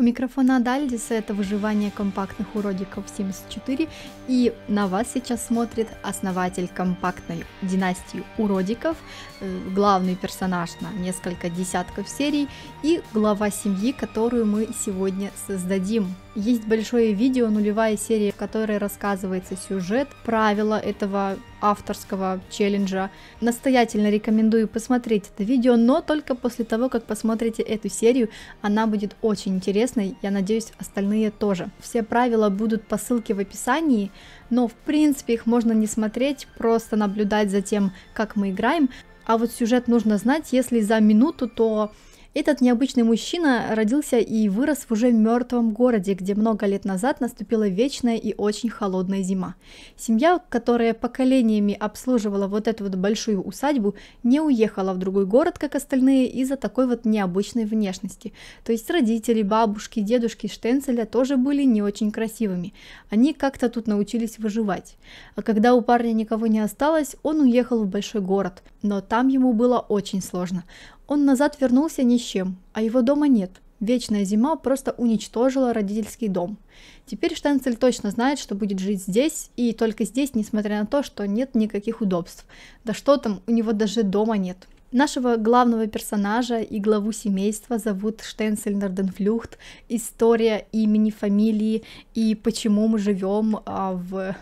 У микрофона Дальдиса это выживание компактных уродиков 74, и на вас сейчас смотрит основатель компактной династии уродиков, э, главный персонаж на несколько десятков серий и глава семьи, которую мы сегодня создадим. Есть большое видео нулевая серия, в которой рассказывается сюжет, правила этого авторского челленджа. Настоятельно рекомендую посмотреть это видео, но только после того, как посмотрите эту серию, она будет очень интересной, я надеюсь, остальные тоже. Все правила будут по ссылке в описании, но в принципе их можно не смотреть, просто наблюдать за тем, как мы играем. А вот сюжет нужно знать, если за минуту, то этот необычный мужчина родился и вырос в уже мертвом городе, где много лет назад наступила вечная и очень холодная зима. Семья, которая поколениями обслуживала вот эту вот большую усадьбу, не уехала в другой город, как остальные, из-за такой вот необычной внешности. То есть родители, бабушки, дедушки Штенцеля тоже были не очень красивыми. Они как-то тут научились выживать. А когда у парня никого не осталось, он уехал в большой город, но там ему было очень сложно. Он назад вернулся ни с чем, а его дома нет. Вечная зима просто уничтожила родительский дом. Теперь Штенцель точно знает, что будет жить здесь, и только здесь, несмотря на то, что нет никаких удобств. Да что там, у него даже дома нет. Нашего главного персонажа и главу семейства зовут Штенцель Норденфлюхт. История имени, фамилии и почему мы живем а, в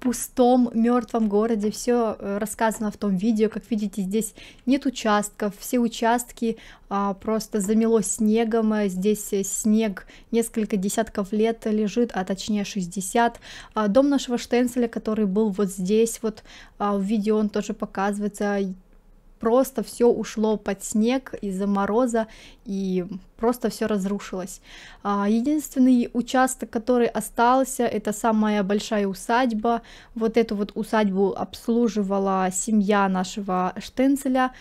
пустом, мертвом городе. Все э, рассказано в том видео. Как видите, здесь нет участков. Все участки а, просто замело снегом. Э, здесь э, снег несколько десятков лет лежит, а точнее 60. А, дом нашего Штенцеля, который был вот здесь, вот а, в видео он тоже показывается просто все ушло под снег из-за мороза и просто все разрушилось. А, единственный участок, который остался, это самая большая усадьба. Вот эту вот усадьбу обслуживала семья нашего Штенцеля.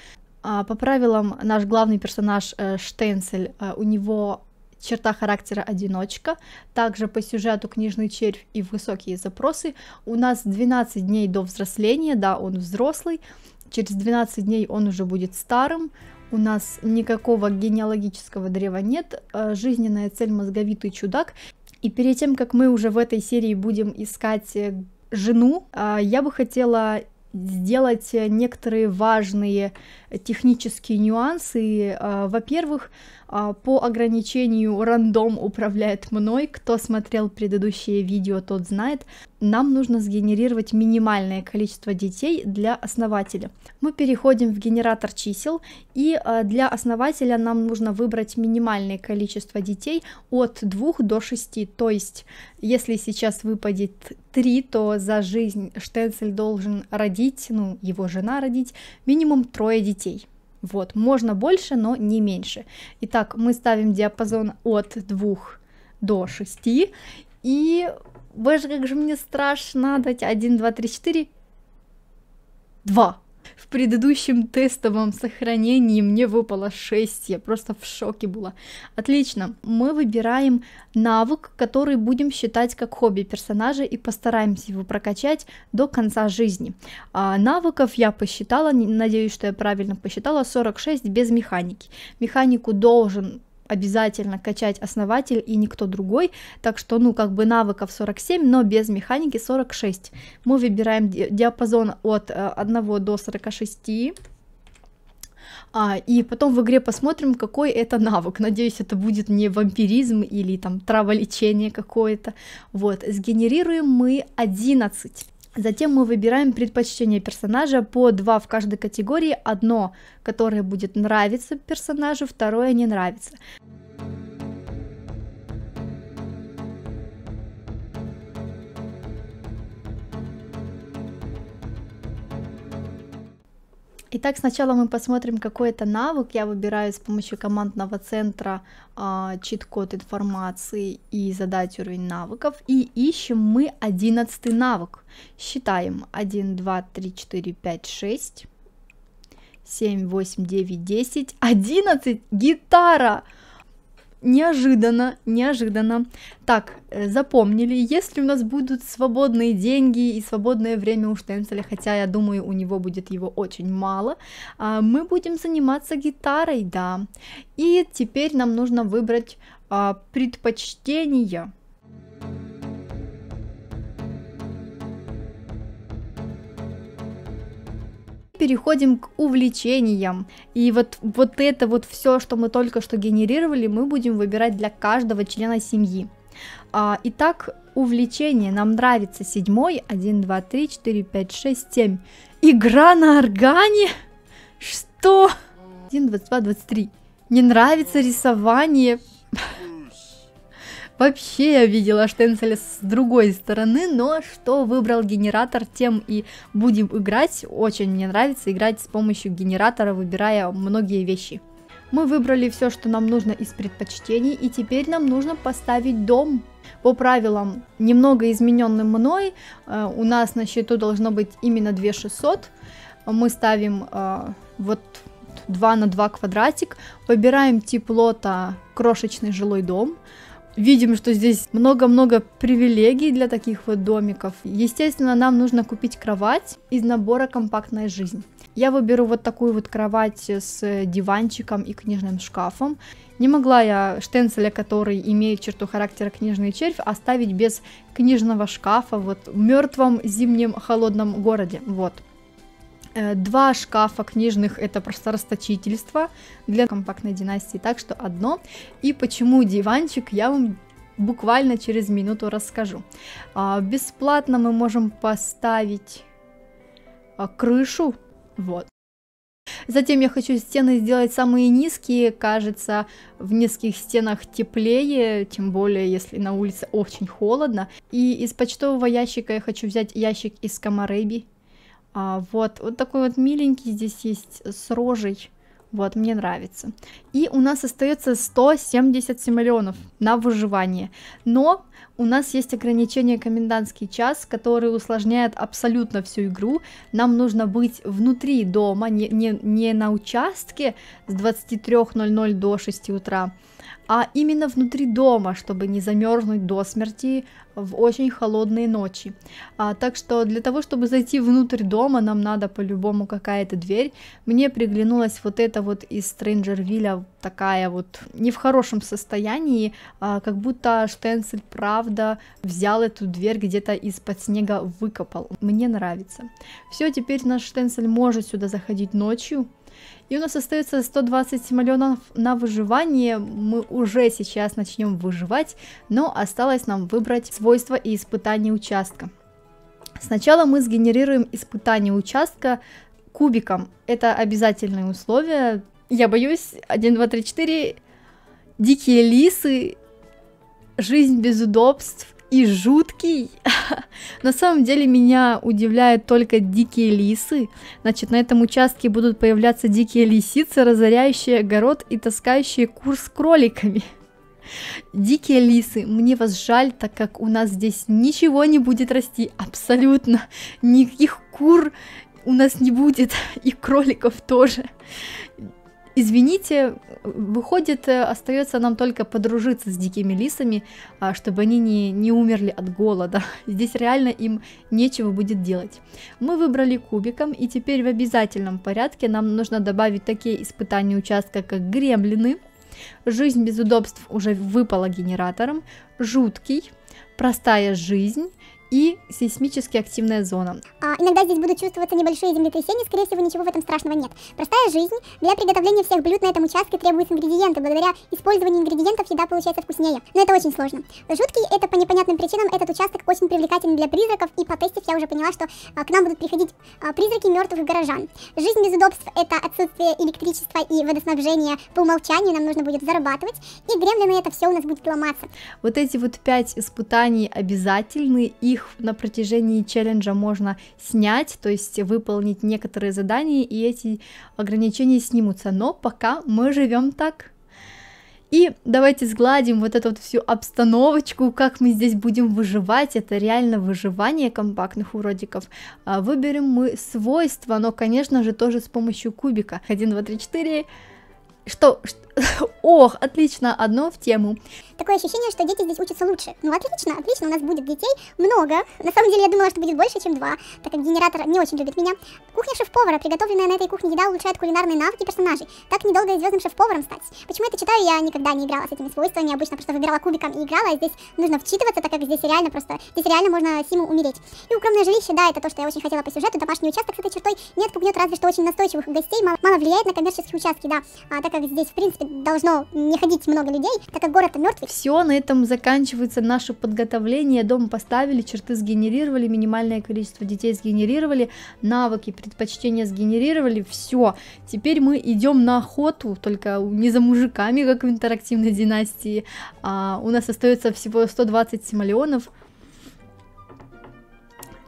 А, по правилам наш главный персонаж э, Штенцель, э, у него черта характера одиночка, также по сюжету «Книжный червь» и «Высокие запросы». У нас 12 дней до взросления, да, он взрослый, Через 12 дней он уже будет старым, у нас никакого генеалогического древа нет, э, жизненная цель мозговитый чудак. И перед тем, как мы уже в этой серии будем искать э, жену, э, я бы хотела сделать некоторые важные технические нюансы. А, во-первых, а, по ограничению рандом управляет мной. Кто смотрел предыдущие видео, тот знает. Нам нужно сгенерировать минимальное количество детей для основателя. Мы переходим в генератор чисел, и а, для основателя нам нужно выбрать минимальное количество детей от 2 до 6. То есть, если сейчас выпадет 3, то за жизнь Штенцель должен родить, ну, его жена родить, минимум трое детей детей. Вот, можно больше, но не меньше. Итак, мы ставим диапазон от 2 до 6. И, боже, как же мне страшно дать 1, 2, 3, 4, 2. В предыдущем тестовом сохранении мне выпало 6, я просто в шоке была. Отлично, мы выбираем навык, который будем считать как хобби персонажа и постараемся его прокачать до конца жизни. А навыков я посчитала, надеюсь, что я правильно посчитала, 46 без механики. Механику должен обязательно качать основатель и никто другой, так что, ну, как бы навыков 47, но без механики 46. Мы выбираем диапазон от 1 э, до 46, а, и потом в игре посмотрим, какой это навык. Надеюсь, это будет не вампиризм или там траволечение какое-то. Вот, сгенерируем мы 11. Затем мы выбираем предпочтение персонажа по два в каждой категории. Одно, которое будет нравиться персонажу, второе не нравится. Итак, сначала мы посмотрим, какой это навык. Я выбираю с помощью командного центра э, чит-код информации и задать уровень навыков. И ищем мы одиннадцатый навык. Считаем 1, 2, 3, 4, 5, 6, 7, 8, 9, 10, 11. Гитара! Гитара! Неожиданно, неожиданно. Так, э, запомнили, если у нас будут свободные деньги и свободное время у Штенцеля, хотя я думаю, у него будет его очень мало, а, мы будем заниматься гитарой, да. И теперь нам нужно выбрать а, предпочтение переходим к увлечениям. И вот, вот это вот все, что мы только что генерировали, мы будем выбирать для каждого члена семьи. А, итак, увлечение. Нам нравится седьмой. один два три четыре пять шесть семь Игра на органе? Что? один два двадцать три Не нравится рисование? Вообще я видела штенцель с другой стороны, но что выбрал генератор, тем и будем играть. Очень мне нравится играть с помощью генератора, выбирая многие вещи. Мы выбрали все, что нам нужно из предпочтений, и теперь нам нужно поставить дом. По правилам, немного измененным мной, э, у нас на счету должно быть именно 2600. Мы ставим э, вот 2 на 2 квадратик, выбираем тип лота крошечный жилой дом, Видим, что здесь много-много привилегий для таких вот домиков. Естественно, нам нужно купить кровать из набора «Компактная жизнь». Я выберу вот такую вот кровать с диванчиком и книжным шкафом. Не могла я штенцеля, который имеет черту характера книжный червь, оставить без книжного шкафа вот в мертвом зимнем холодном городе. Вот. Э, два шкафа книжных это просто расточительство для компактной династии, так что одно. И почему диванчик, я вам буквально через минуту расскажу. А, бесплатно мы можем поставить а, крышу, вот. Затем я хочу стены сделать самые низкие, кажется, в низких стенах теплее, тем более, если на улице очень холодно. И из почтового ящика я хочу взять ящик из комареби, а, вот, вот такой вот миленький здесь есть с рожей. Вот, мне нравится. И у нас остается 177 миллионов на выживание. Но у нас есть ограничение комендантский час, который усложняет абсолютно всю игру. Нам нужно быть внутри дома, не, не, не на участке с 23.00 до 6 утра, а именно внутри дома, чтобы не замерзнуть до смерти в очень холодные ночи. А, так что для того, чтобы зайти внутрь дома, нам надо по-любому какая-то дверь. Мне приглянулась вот эта вот из Stranger Villa такая вот не в хорошем состоянии, а, как будто Штенцель правда взял эту дверь где-то из-под снега выкопал. Мне нравится. Все, теперь наш Штенцель может сюда заходить ночью, и у нас остается 120 миллионов на выживание. Мы уже сейчас начнем выживать, но осталось нам выбрать свойства и испытания участка. Сначала мы сгенерируем испытание участка кубиком. Это обязательное условие. Я боюсь, 1, 2, 3, 4, дикие лисы, жизнь без удобств, и жуткий. На самом деле меня удивляют только дикие лисы. Значит, на этом участке будут появляться дикие лисицы, разоряющие огород и таскающие кур с кроликами. Дикие лисы, мне вас жаль, так как у нас здесь ничего не будет расти, абсолютно. Никаких кур у нас не будет, и кроликов тоже. Извините, Выходит, э, остается нам только подружиться с дикими лисами, а, чтобы они не, не умерли от голода. Здесь реально им нечего будет делать. Мы выбрали кубиком, и теперь в обязательном порядке нам нужно добавить такие испытания участка, как гремлины, жизнь без удобств уже выпала генератором, жуткий, простая жизнь, и сейсмически активная зона. А, иногда здесь будут чувствоваться небольшие землетрясения, скорее всего ничего в этом страшного нет. Простая жизнь. Для приготовления всех блюд на этом участке требуются ингредиенты. Благодаря использованию ингредиентов еда получается вкуснее. Но это очень сложно. Жуткий это по непонятным причинам этот участок очень привлекателен для призраков и потестив я уже поняла, что а, к нам будут приходить а, призраки мертвых горожан. Жизнь без удобств это отсутствие электричества и водоснабжения по умолчанию нам нужно будет зарабатывать. И гремлины это все у нас будет ломаться. Вот эти вот пять испытаний обязательны, их их на протяжении челленджа можно снять, то есть выполнить некоторые задания, и эти ограничения снимутся. Но пока мы живем так. И давайте сгладим вот эту вот всю обстановочку, как мы здесь будем выживать. Это реально выживание компактных уродиков. А, выберем мы свойства, но, конечно же, тоже с помощью кубика. 1, 2, 3, 4. Что, Ох, отлично, одно в тему. Такое ощущение, что дети здесь учатся лучше. Ну, отлично, отлично, у нас будет детей много. На самом деле, я думала, что будет больше, чем два, так как генератор не очень любит меня. Кухня шеф-повара, приготовленная на этой кухне еда, улучшает кулинарные навыки персонажей. Так недолго и звездным шеф-поваром стать. Почему это читаю, я никогда не играла с этими свойствами, обычно просто выбирала кубиком и играла, а здесь нужно вчитываться, так как здесь реально просто, здесь реально можно Симу умереть. И укромное жилище, да, это то, что я очень хотела по сюжету, домашний участок с этой чертой не отпугнет разве что очень настойчивых гостей, мало, мало влияет на коммерческие участки, да, а, так как здесь, в принципе, должно не ходить много людей, так как город мертвый. Все, на этом заканчивается наше подготовление. Дом поставили, черты сгенерировали, минимальное количество детей сгенерировали, навыки, предпочтения сгенерировали. Все. Теперь мы идем на охоту, только не за мужиками, как в интерактивной династии. А, у нас остается всего 120 симолеонов.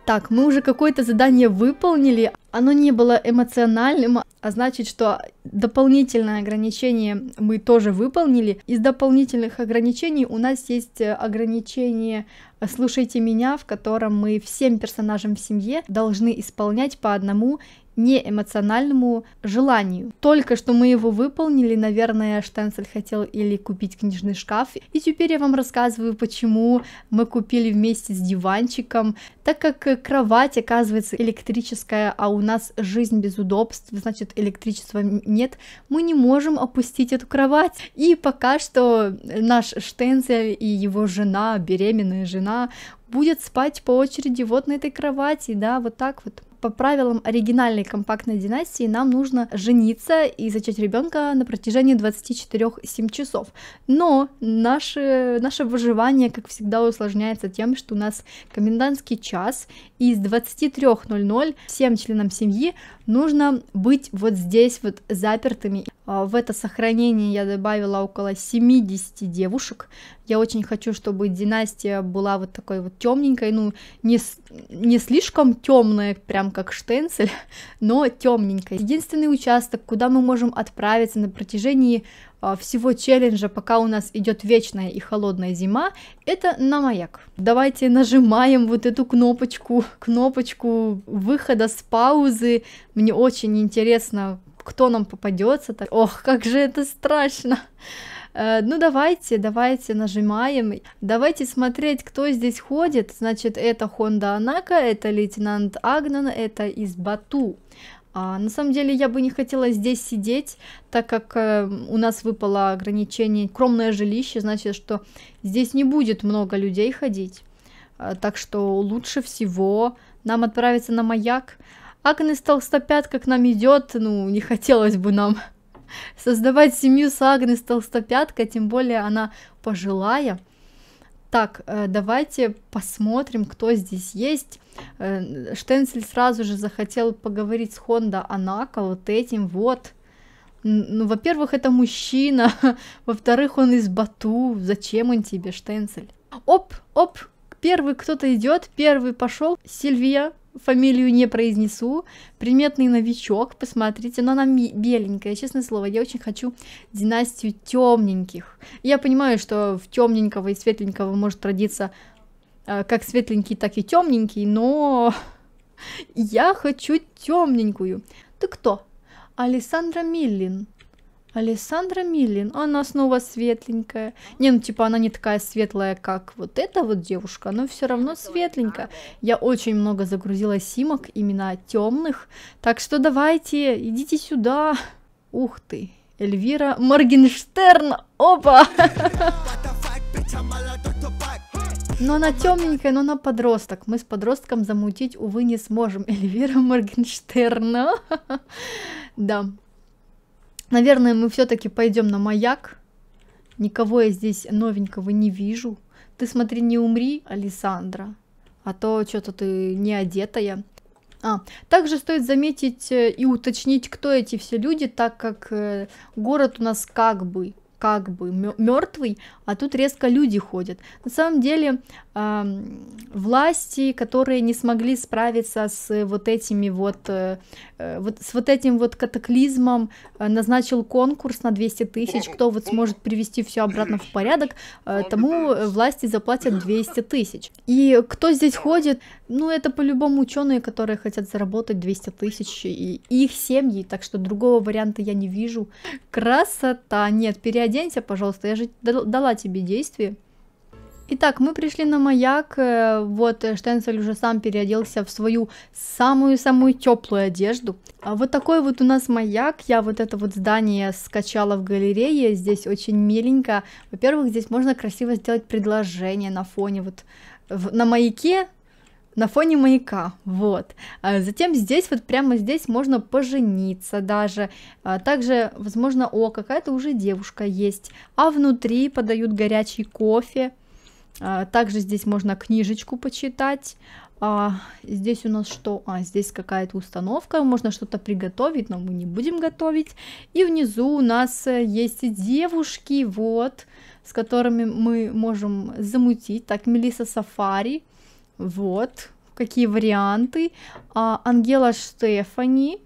Так, мы уже какое-то задание выполнили, оно не было эмоциональным, а значит, что дополнительное ограничение мы тоже выполнили. Из дополнительных ограничений у нас есть э, ограничение э, «Слушайте меня», в котором мы всем персонажам в семье должны исполнять по одному неэмоциональному желанию. Только что мы его выполнили, наверное, Штенцель хотел или купить книжный шкаф, и теперь я вам рассказываю, почему мы купили вместе с диванчиком, так как кровать оказывается электрическая, а у нас жизнь без удобств, значит электричества нет, мы не можем опустить эту кровать. И пока что наш Штенцель и его жена, беременная жена, будет спать по очереди вот на этой кровати, да, вот так вот по правилам оригинальной компактной династии нам нужно жениться и зачать ребенка на протяжении 24-7 часов. Но наше, наше выживание, как всегда, усложняется тем, что у нас комендантский час, и с 23.00 всем членам семьи нужно быть вот здесь вот запертыми. А, в это сохранение я добавила около 70 девушек. Я очень хочу, чтобы династия была вот такой вот темненькой, ну не, не слишком темная, прям как штенцель, но темненькой. Единственный участок, куда мы можем отправиться на протяжении а, всего челленджа, пока у нас идет вечная и холодная зима, это на маяк. Давайте нажимаем вот эту кнопочку, кнопочку выхода с паузы. Мне очень интересно, кто нам попадется. -то. Ох, как же это страшно! Э, ну давайте, давайте нажимаем, давайте смотреть, кто здесь ходит, значит, это Хонда Анака, это лейтенант Агнан, это из Бату, а, на самом деле я бы не хотела здесь сидеть, так как э, у нас выпало ограничение кромное жилище, значит, что здесь не будет много людей ходить. А, так что лучше всего нам отправиться на маяк. Агнес Толстопятка к нам идет, ну, не хотелось бы нам создавать семью с Агнес Толстопятка, тем более она пожилая. Так, э, давайте посмотрим, кто здесь есть. Э, Штенцель сразу же захотел поговорить с Хонда Анака вот этим вот. Ну, во-первых, это мужчина, во-вторых, он из Бату. Зачем он тебе, Штенцель? Оп, оп, Первый кто-то идет, первый пошел. Сильвия, фамилию не произнесу, приметный новичок, посмотрите, но она беленькая, честное слово, я очень хочу династию темненьких. Я понимаю, что в темненького и светленького может родиться э, как светленький, так и темненький, но я хочу темненькую. Ты кто? Александра Миллин. Александра Милин, она снова светленькая. Не, ну типа она не такая светлая, как вот эта вот девушка, но все равно светленькая. Я очень много загрузила симок, именно темных. Так что давайте, идите сюда. Ух ты, Эльвира Моргенштерн, опа! Но она темненькая, но она подросток. Мы с подростком замутить, увы, не сможем. Эльвира Моргенштерна. Да, Наверное, мы все-таки пойдем на маяк. Никого я здесь новенького не вижу. Ты смотри, не умри, Алисандра. А то что-то ты не одетая. А, также стоит заметить э, и уточнить, кто эти все люди, так как э, город у нас как бы как бы мертвый, а тут резко люди ходят. На самом деле э, власти, которые не смогли справиться с вот этими вот, э, э, вот с вот этим вот катаклизмом, э, назначил конкурс на 200 тысяч, кто вот сможет привести все обратно в порядок, э, тому э, власти заплатят 200 тысяч. И кто здесь ходит? Ну, это по-любому ученые, которые хотят заработать 200 тысяч, и их семьи, так что другого варианта я не вижу. Красота! Нет, переоденься, пожалуйста, я же дала тебе действие. Итак, мы пришли на маяк, э, вот э, Штенцель уже сам переоделся в свою самую-самую теплую одежду. А вот такой вот у нас маяк, я вот это вот здание скачала в галерее, здесь очень миленько. Во-первых, здесь можно красиво сделать предложение на фоне вот в, на маяке на фоне маяка, вот. А затем здесь, вот прямо здесь можно пожениться даже. А также, возможно, о, какая-то уже девушка есть. А внутри подают горячий кофе. А также здесь можно книжечку почитать. здесь у нас что? А, здесь какая-то установка, можно что-то приготовить, но мы не будем готовить. И внизу у нас э, есть девушки, вот, с которыми мы можем замутить. Так, Мелиса Сафари. Вот, какие варианты. А, Ангела Штефани.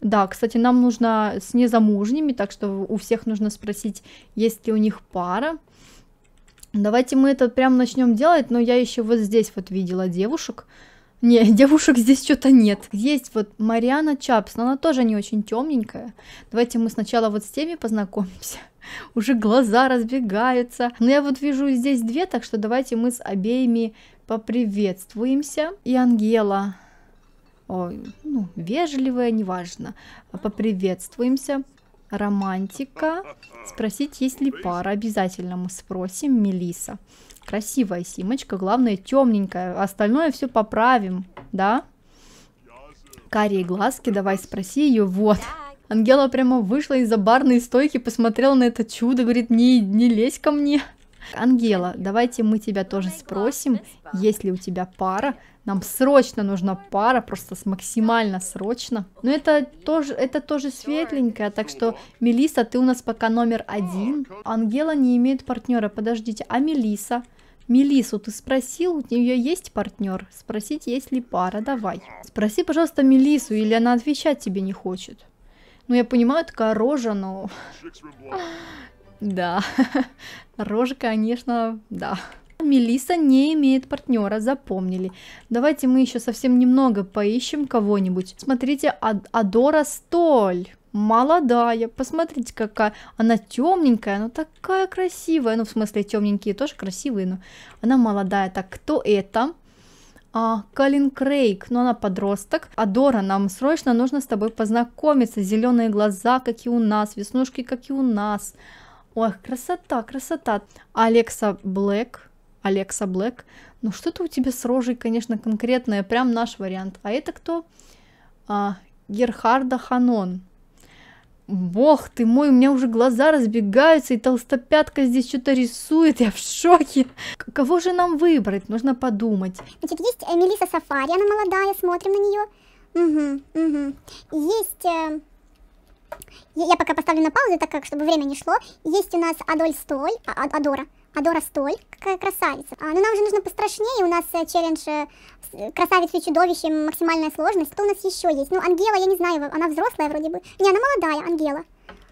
Да, кстати, нам нужно с незамужними, так что у всех нужно спросить, есть ли у них пара. Давайте мы это прям начнем делать, но я еще вот здесь вот видела девушек. Не, девушек здесь что-то нет. Есть вот Мариана Чапс, но она тоже не очень темненькая. Давайте мы сначала вот с теми познакомимся уже глаза разбегаются. Но я вот вижу здесь две, так что давайте мы с обеими поприветствуемся. И Ангела, о, ну, вежливая, неважно, поприветствуемся. Романтика. Спросить, есть ли пара. Обязательно мы спросим. Мелиса. Красивая симочка, главное темненькая. Остальное все поправим, да? Карие глазки, давай спроси ее. Вот. Ангела прямо вышла из-за барной стойки, посмотрела на это чудо, говорит, не, не лезь ко мне. Ангела, давайте мы тебя тоже спросим, есть ли у тебя пара. Нам срочно нужна пара, просто максимально срочно. Но это тоже, это тоже светленькая, так что, Мелиса, ты у нас пока номер один. Ангела не имеет партнера, подождите, а Мелиса? Мелису, ты спросил, у нее есть партнер? Спросить, есть ли пара, давай. Спроси, пожалуйста, Мелису, или она отвечать тебе не хочет. Ну, я понимаю, такая рожа, но... Да, рожа, конечно, да. Мелиса не имеет партнера, запомнили. Давайте мы еще совсем немного поищем кого-нибудь. Смотрите, Адора Столь. Молодая, посмотрите какая, она темненькая, но такая красивая, ну в смысле темненькие тоже красивые, но она молодая, так кто это? А, Калин Крейг, но она подросток. Адора, нам срочно нужно с тобой познакомиться. Зеленые глаза, как и у нас, веснушки, как и у нас. Ох, красота, красота. Алекса Блэк. Алекса Блэк. Ну что-то у тебя с рожей, конечно, конкретное. Прям наш вариант. А это кто? А, Герхарда Ханон. Бог ты мой, у меня уже глаза разбегаются, и толстопятка здесь что-то рисует, я в шоке. Кого же нам выбрать? Нужно подумать. Значит, есть э, Мелиса Сафари, она молодая, смотрим на нее. Угу, угу. Есть... Э... Я пока поставлю на паузу, так как, чтобы время не шло. Есть у нас Адоль Столь, а, Адора. Адора Столь, какая красавица. А, но ну, нам же нужно пострашнее, у нас э, челлендж э, красавицу и чудовище, максимальная сложность. Кто у нас еще есть? Ну, Ангела, я не знаю, она взрослая вроде бы. Не, она молодая, Ангела.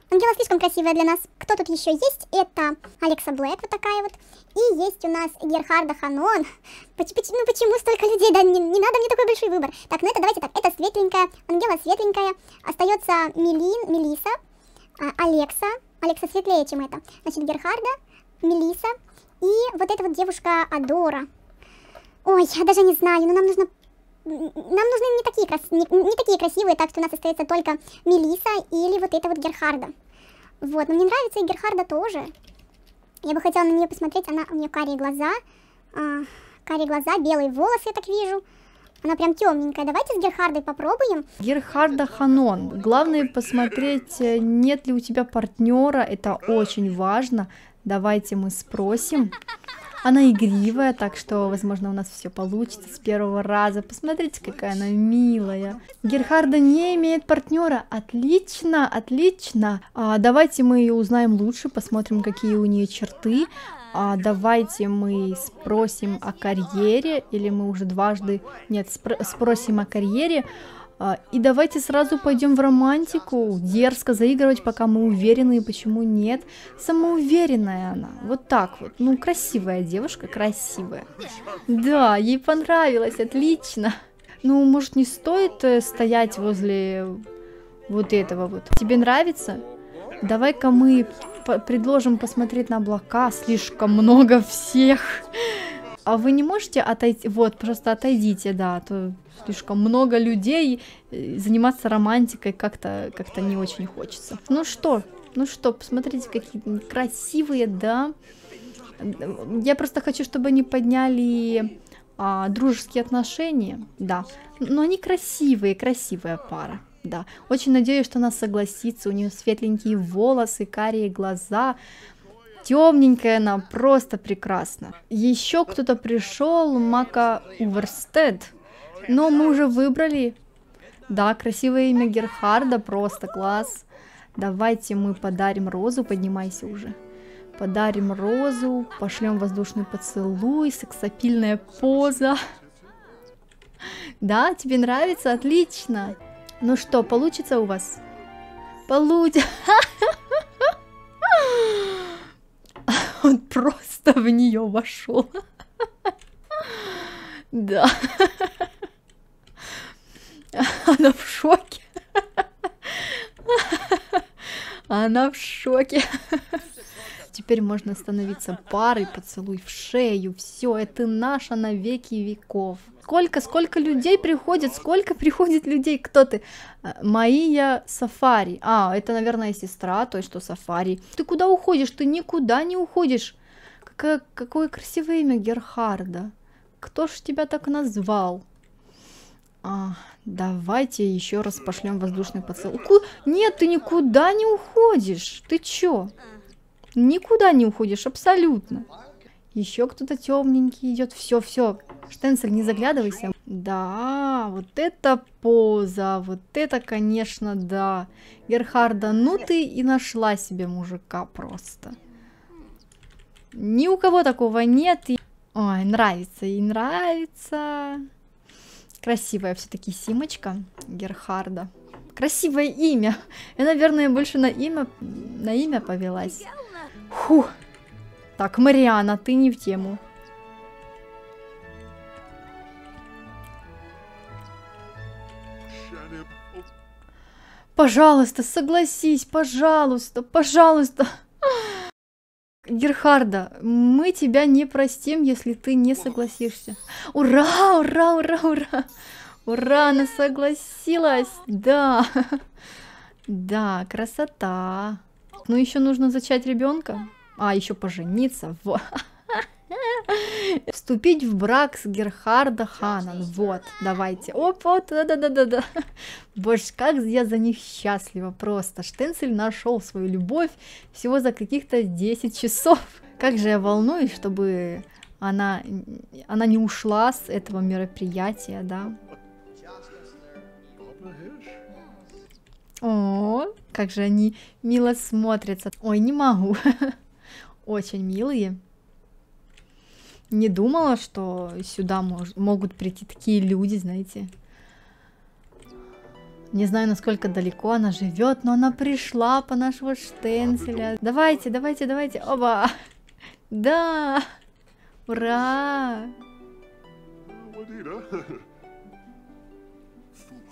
Ангела слишком красивая для нас. Кто тут еще есть? Это Алекса Блэк, вот такая вот. И есть у нас Герхарда Ханон. Почему, ну почему столько людей? Да не, не надо мне такой большой выбор. Так, ну это давайте так. Это светленькая, Ангела светленькая. Остается Мелин, Мелиса, а, Алекса. Алекса светлее, чем это. Значит, Герхарда, Мелиса и вот эта вот девушка Адора. Ой, я даже не знаю, но нам нужно... Нам нужны не такие, крас... не, не такие красивые, так что у нас остается только Мелиса или вот эта вот Герхарда. Вот, но мне нравится и Герхарда тоже. Я бы хотела на нее посмотреть, она у нее карие глаза, а, карие глаза, белые волосы, я так вижу. Она прям темненькая. Давайте с Герхардой попробуем. Герхарда Ханон. Главное посмотреть, э, нет ли у тебя партнера. Это очень важно. Давайте мы спросим. Она игривая, так что, возможно, у нас все получится с первого раза. Посмотрите, какая она милая. Герхарда не имеет партнера. Отлично, отлично. А, давайте мы ее узнаем лучше, посмотрим, какие у нее черты. А, давайте мы спросим о карьере, или мы уже дважды... Нет, спро спросим о карьере. А, и давайте сразу пойдем в романтику, дерзко заигрывать, пока мы уверены и почему нет. Самоуверенная она, вот так вот. Ну, красивая девушка, красивая. Да, ей понравилось, отлично. Ну, может, не стоит э, стоять возле вот этого вот. Тебе нравится? Давай-ка мы предложим посмотреть на облака, слишком много всех. А вы не можете отойти? Вот, просто отойдите, да, а то слишком много людей, э, заниматься романтикой как-то как, -то, не очень хочется. Ну что, ну что, посмотрите, какие красивые, да. Я просто хочу, чтобы они подняли а, дружеские отношения, да. Но они красивые, красивая пара, да. Очень надеюсь, что она согласится, у нее светленькие волосы, карие глаза, темненькая она, просто прекрасна. Еще кто-то пришел, Мака Уверстед, но мы уже выбрали. Да, красивое имя Герхарда, просто класс. Давайте мы подарим розу, поднимайся уже. Подарим розу, пошлем воздушный поцелуй, сексапильная поза. Да, тебе нравится? Отлично. Ну что, получится у вас? Получится. он просто в нее вошел. Да. Она в шоке. Она в шоке. Теперь можно становиться парой, поцелуй в шею. Все, это наша на веки веков. Сколько, сколько людей приходит, сколько приходит людей. Кто ты? А, Маия Сафари. А, это, наверное, сестра той, что Сафари. Ты куда уходишь? Ты никуда не уходишь. Какое, какое красивое имя Герхарда. Кто ж тебя так назвал? А, давайте еще раз пошлем воздушный поцелуй. Нет, ты никуда не уходишь. Ты чё? Никуда не уходишь, абсолютно. Еще кто-то темненький идет. Все, все. Штенцель, не заглядывайся. Да, вот это поза. Вот это, конечно, да. Герхарда, ну ты и нашла себе мужика просто. Ни у кого такого нет. И... Ой, нравится и нравится. Красивая все-таки Симочка Герхарда. Красивое имя. Я, наверное, больше на имя, на имя повелась. Фух. Так, Мариана, ты не в тему. Пожалуйста, согласись, пожалуйста, пожалуйста. Герхарда, мы тебя не простим, если ты не согласишься. Ура, ура, ура, ура. Ура, она согласилась. Да. Да, красота. Ну еще нужно зачать ребенка, а еще пожениться. Вот. Вступить в брак с Герхарда Ханан. Вот, давайте. Оп, вот, да-да-да-да-да. Боже, как я за них счастлива просто. Штенцель нашел свою любовь всего за каких-то 10 часов. Как же я волнуюсь, чтобы она, она не ушла с этого мероприятия, да. О, как же они мило смотрятся. Ой, не могу. Очень милые. Не думала, что сюда мож могут прийти такие люди, знаете. Не знаю, насколько далеко она живет, но она пришла по нашего штенцеля. Давайте, давайте, давайте. Оба! Да! Ура! Ну,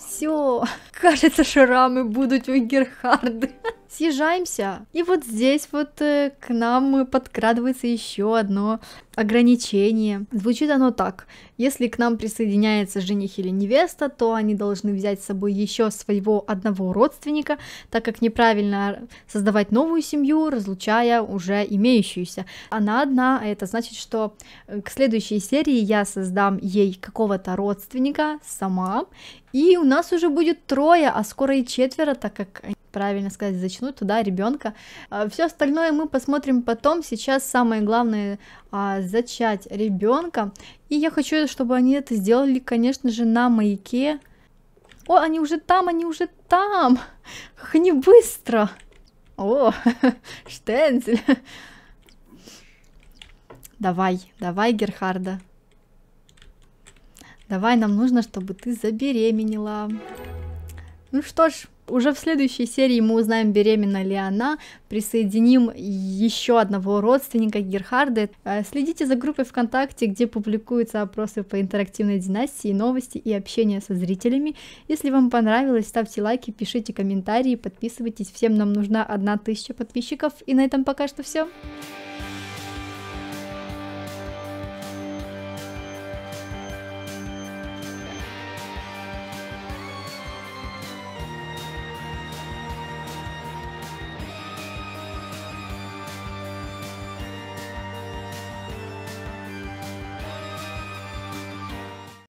Все, кажется, шрамы будут у Герхарда. Съезжаемся. И вот здесь вот э, к нам подкрадывается еще одно ограничение. Звучит оно так. Если к нам присоединяется жених или невеста, то они должны взять с собой еще своего одного родственника, так как неправильно создавать новую семью, разлучая уже имеющуюся. Она одна, а это значит, что э, к следующей серии я создам ей какого-то родственника сама, и у нас уже будет трое, а скоро и четверо, так как э, правильно сказать, зачну туда ребенка. А, Все остальное мы посмотрим потом. Сейчас самое главное а, зачать ребенка. И я хочу, чтобы они это сделали, конечно же, на маяке. О, они уже там, они уже там. Как они быстро. О, штензель. Давай, давай, Герхарда. Давай, нам нужно, чтобы ты забеременела. Ну что ж, уже в следующей серии мы узнаем, беременна ли она. Присоединим еще одного родственника Герхарда. Э, следите за группой ВКонтакте, где публикуются опросы по интерактивной династии, новости и общение со зрителями. Если вам понравилось, ставьте лайки, пишите комментарии, подписывайтесь. Всем нам нужна одна тысяча подписчиков. И на этом пока что все.